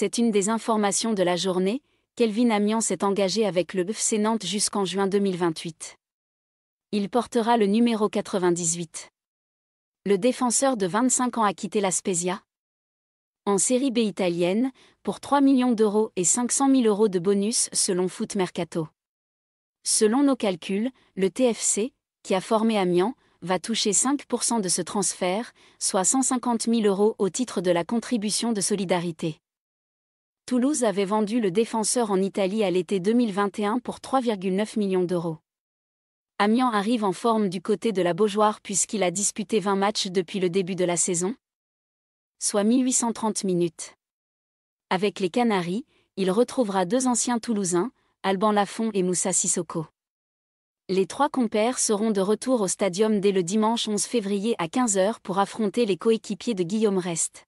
C'est une des informations de la journée, Kelvin Amiens s'est engagé avec le FC Nantes jusqu'en juin 2028. Il portera le numéro 98. Le défenseur de 25 ans a quitté la Spezia. En série B italienne, pour 3 millions d'euros et 500 000 euros de bonus selon Foot Mercato. Selon nos calculs, le TFC, qui a formé Amiens, va toucher 5% de ce transfert, soit 150 000 euros au titre de la contribution de solidarité. Toulouse avait vendu le défenseur en Italie à l'été 2021 pour 3,9 millions d'euros. Amiens arrive en forme du côté de la Beaujoire puisqu'il a disputé 20 matchs depuis le début de la saison, soit 1830 minutes. Avec les Canaries, il retrouvera deux anciens Toulousains, Alban Lafont et Moussa Sissoko. Les trois compères seront de retour au stadium dès le dimanche 11 février à 15h pour affronter les coéquipiers de Guillaume Rest.